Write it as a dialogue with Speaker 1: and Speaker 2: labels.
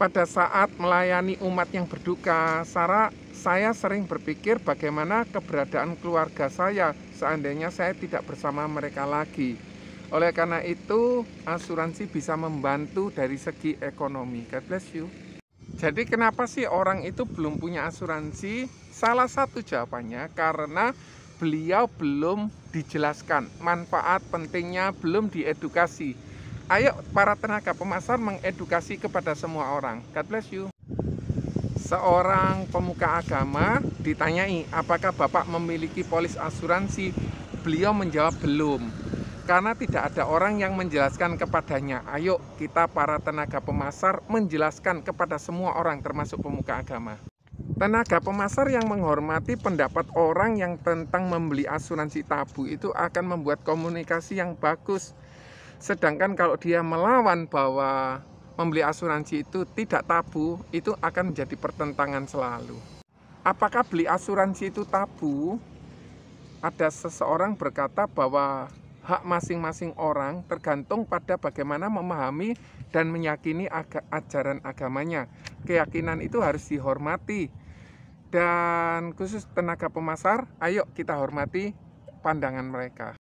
Speaker 1: pada saat melayani umat yang berduka, Sarah, saya sering berpikir bagaimana keberadaan keluarga saya seandainya saya tidak bersama mereka lagi. Oleh karena itu, asuransi bisa membantu dari segi ekonomi. God bless you. Jadi kenapa sih orang itu belum punya asuransi? Salah satu jawabannya karena beliau belum dijelaskan manfaat pentingnya belum diedukasi Ayo para tenaga pemasar mengedukasi kepada semua orang. God bless you. Seorang pemuka agama ditanyai, apakah Bapak memiliki polis asuransi? Beliau menjawab belum. Karena tidak ada orang yang menjelaskan kepadanya. Ayo kita para tenaga pemasar menjelaskan kepada semua orang termasuk pemuka agama. Tenaga pemasar yang menghormati pendapat orang yang tentang membeli asuransi tabu itu akan membuat komunikasi yang bagus Sedangkan kalau dia melawan bahwa membeli asuransi itu tidak tabu, itu akan menjadi pertentangan selalu. Apakah beli asuransi itu tabu? Ada seseorang berkata bahwa hak masing-masing orang tergantung pada bagaimana memahami dan meyakini aga ajaran agamanya. Keyakinan itu harus dihormati. Dan khusus tenaga pemasar, ayo kita hormati pandangan mereka.